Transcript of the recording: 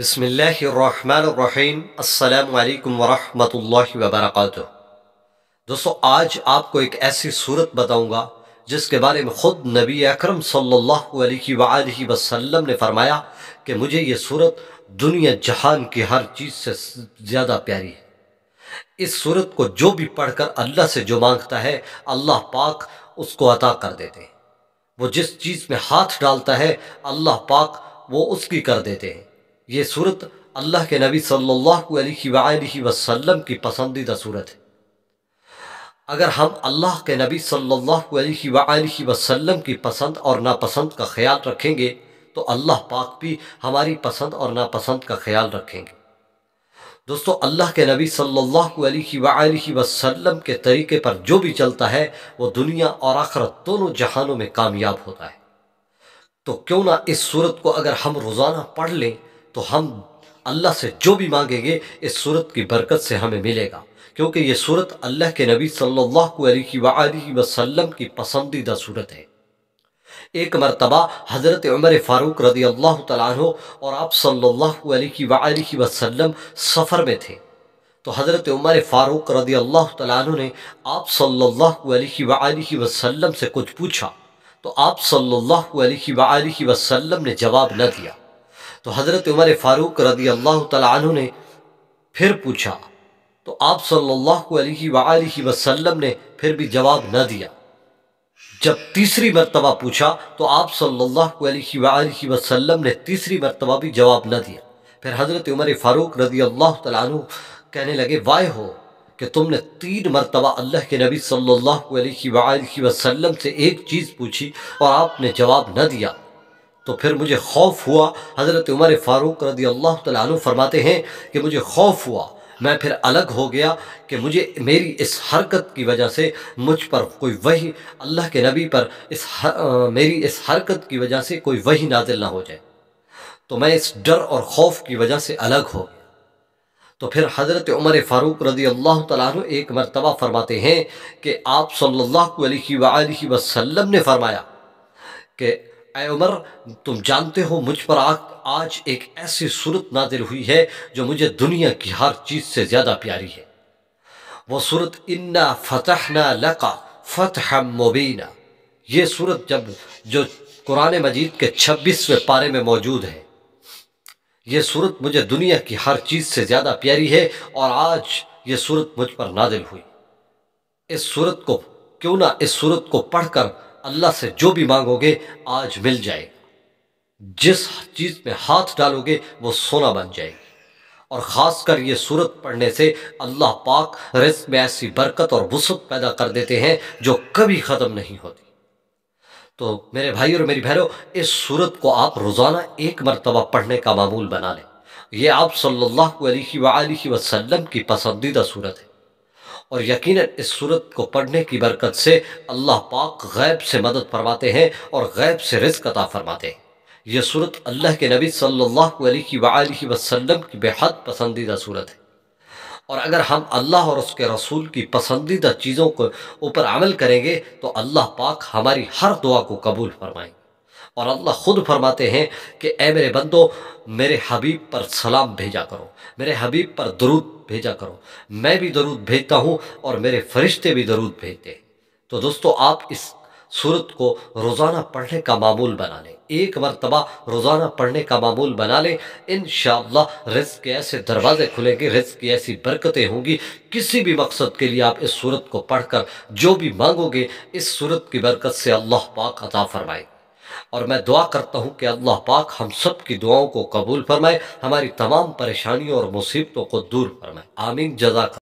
बसमीम अल्लाम वरहमतुल्लाहि वबरकatuh दोस्तों आज आपको एक ऐसी सूरत बताऊंगा जिसके बारे में ख़ुद नबी अकरम सल्लल्लाहु अलैहि वसल्लम ने फरमाया कि मुझे ये सूरत दुनिया जहान की हर चीज़ से ज़्यादा प्यारी है इस सूरत को जो भी पढ़कर अल्लाह से जो मांगता है अल्लाह पाक उसको अता कर देते हैं वो जिस चीज़ में हाथ डालता है अल्लाह पाक वो उसकी कर देते हैं ये सूरत अल्लाह के नबी सल्लल्लाहु अलैहि वसल्लम की पसंदीदा सूरत है अगर हम अल्लाह के नबी सल्लल्लाहु अलैहि वसल्लम की पसंद और नापसंद का ख्याल रखेंगे तो अल्लाह पाक भी हमारी पसंद और नापसंद का ख्याल रखेंगे दोस्तों अल्लाह के नबी सल्लल्लाहु अलैहि वसल्लम के तरीके पर जो भी चलता है वो दुनिया और आखरत दोनों जहानों में कामयाब होता है तो क्यों ना इस सूरत को अगर हम रोज़ाना पढ़ लें तो हम अल्लाह से जो भी मांगेंगे इस सूरत की बरकत से हमें मिलेगा क्योंकि ये सूरत अल्लाह के नबी सल्लल्लाहु अलैहि वसल्लम की पसंदीदा सूरत है एक मरतबा हज़रत उमर फ़ारूक रदी अल्लाह तु और आप सल्लल्लाहु अलैहि वसल्लम सफ़र में थे तो हज़रत उमर फ़ारूक रदी अल्लाह तु ने आप सल्ला वसलम से कुछ पूछा तो आप सल्ला वसलम ने जवाब न दिया तो हज़रत उमर फ़ारूक रदी अल्लाह तु ने फिर पूछा तो आप सल्लल्लाहु अलैहि वसल्लम ने फिर भी जवाब न दिया जब तीसरी मरतबा पूछा तो आप सल्लल्लाहु अलैहि वसल्लम ने तीसरी मरतबा भी जवाब न दिया फिर हज़रत उमर फ़ारूक रदी अल्लाह तु कहने लगे वाय हो कि तुमने तीन मरतबा अल्लाह के नबी सल्लल्लाहु अलैहि वसल्लम से एक चीज़ पूछी और आपने जवाब न दिया तो फिर मुझे खौफ हुआ हज़रत उमर फ़ारूक रदी अल्लाह तु फरमाते हैं कि मुझे खौफ हुआ मैं फिर अलग हो गया कि मुझे मेरी इस हरकत की वजह से मुझ पर कोई वही अल्लाह के नबी पर इस हर, आ, मेरी इस हरकत की वजह से कोई वही नाजिल ना हो जाए तो मैं इस डर और खौफ की वजह से अलग हो गया तो फिर हज़रत उमर फ़ारूक रदी अल्लाह तु एक मरतबा फरमाते हैं कि आप सल्ला अलैहि ने फरमाया कि ए उमर तुम जानते हो मुझ पर आज एक ऐसी सूरत नादिल हुई है जो मुझे दुनिया की हर चीज़ से ज़्यादा प्यारी है वो सूरत इन्ना फतहना लका फतह मुबीना ये सूरत जब जो कुरान मजीद के छब्बीसवें पारे में मौजूद है ये सूरत मुझे दुनिया की हर चीज़ से ज़्यादा प्यारी है और आज ये सूरत मुझ पर नादिल हुई इस सूरत को क्यों ना इस सूरत को पढ़कर अल्लाह से जो भी मांगोगे आज मिल जाएगा जिस चीज़ में हाथ डालोगे वो सोना बन जाएगी और ख़ासकर ये सूरत पढ़ने से अल्लाह पाक रिस्क में ऐसी बरकत और वसुत पैदा कर देते हैं जो कभी ख़त्म नहीं होती तो मेरे भाई और मेरी बहनों इस सूरत को आप रोज़ाना एक मरतबा पढ़ने का मामूल बना लें यह आप सल्लल्लाहु अलैहि वसल्लम की पसंदीदा सूरत है और यकीनन इस सूरत को पढ़ने की बरकत से अल्लाह पाक गैब से मदद फरमाते हैं और गैब से रिज कता फरमाते हैं यह सूरत अल्लाह के नबी सल्लल्लाहु अलैहि वसल्लम की बेहद पसंदीदा सूरत है और अगर हम अल्लाह और उसके रसूल की पसंदीदा चीज़ों को ऊपर अमल करेंगे तो अल्लाह पाक हमारी हर दुआ को कबूल फरमाएंगे और अल्लाह ख़ुद फरमाते हैं कि ए मेरे बंदो मेरे हबीब पर सलाम भेजा करो मेरे हबीब पर दरूद भेजा करो मैं भी दरूद भेजता हूँ और मेरे फरिश्ते भी दरूद भेजते हैं तो दोस्तों आप इस सूरत को रोज़ाना पढ़ने का मामूल बना लें एक मरतबा रोज़ाना पढ़ने का मामूल बना लें इन रिज़ के ऐसे दरवाज़े खुलेंगे रज़ की ऐसी बरकतें होंगी किसी भी मकसद के लिए आप इस सूरत को पढ़कर जो भी मांगोगे इस सूरत की बरकत से अल्लाह पाक अता फरमाएंगे और मैं दुआ करता हूँ कि अल्लाह पाक हम सब की दुआओं को कबूल फरमाए हमारी तमाम परेशानियों और मुसीबतों को दूर फरमाए आमीन जजा